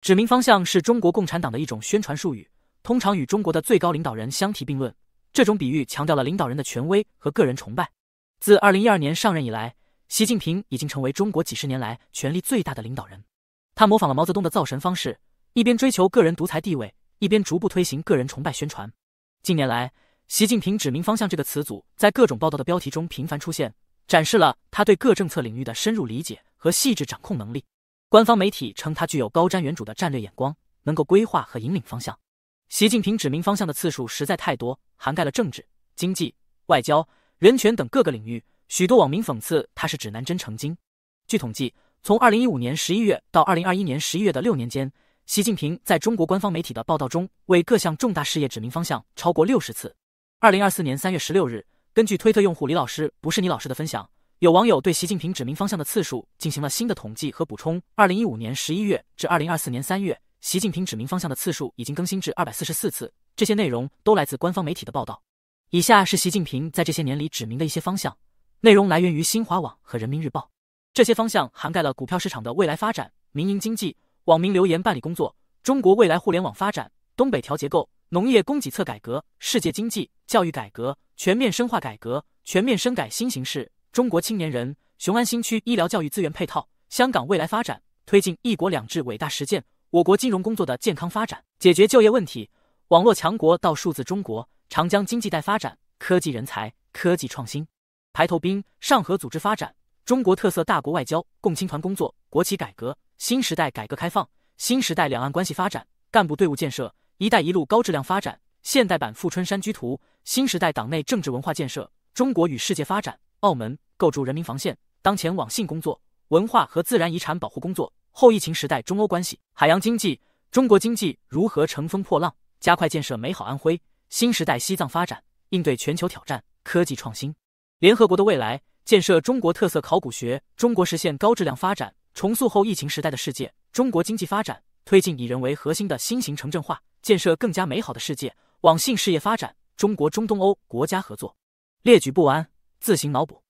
指明方向是中国共产党的一种宣传术语，通常与中国的最高领导人相提并论。这种比喻强调了领导人的权威和个人崇拜。自二零一二年上任以来，习近平已经成为中国几十年来权力最大的领导人。他模仿了毛泽东的造神方式，一边追求个人独裁地位，一边逐步推行个人崇拜宣传。近年来，“习近平指明方向”这个词组在各种报道的标题中频繁出现，展示了他对各政策领域的深入理解和细致掌控能力。官方媒体称他具有高瞻远瞩的战略眼光，能够规划和引领方向。习近平指明方向的次数实在太多，涵盖了政治、经济、外交、人权等各个领域。许多网民讽刺他是指南针成精。据统计，从二零一五年十一月到二零二一年十一月的六年间，习近平在中国官方媒体的报道中为各项重大事业指明方向超过六十次。二零二四年三月十六日，根据推特用户李老师不是你老师的分享。有网友对习近平指明方向的次数进行了新的统计和补充。二零一五年十一月至二零二四年三月，习近平指明方向的次数已经更新至二百四十四次。这些内容都来自官方媒体的报道。以下是习近平在这些年里指明的一些方向，内容来源于新华网和人民日报。这些方向涵盖了股票市场的未来发展、民营经济、网民留言办理工作、中国未来互联网发展、东北调结构、农业供给侧改革、世界经济、教育改革、全面深化改革、全面深改新形势。中国青年人，雄安新区医疗教育资源配套，香港未来发展，推进“一国两制”伟大实践，我国金融工作的健康发展，解决就业问题，网络强国到数字中国，长江经济带发展，科技人才，科技创新，排头兵，上合组织发展，中国特色大国外交，共青团工作，国企改革，新时代改革开放，新时代两岸关系发展，干部队伍建设，“一带一路”高质量发展，现代版《富春山居图》，新时代党内政治文化建设，中国与世界发展。澳门构筑人民防线，当前网信工作，文化和自然遗产保护工作，后疫情时代中欧关系，海洋经济，中国经济如何乘风破浪，加快建设美好安徽，新时代西藏发展，应对全球挑战，科技创新，联合国的未来，建设中国特色考古学，中国实现高质量发展，重塑后疫情时代的世界，中国经济发展，推进以人为核心的新型城镇化，建设更加美好的世界，网信事业发展，中国中东欧国家合作，列举不完。自行脑补。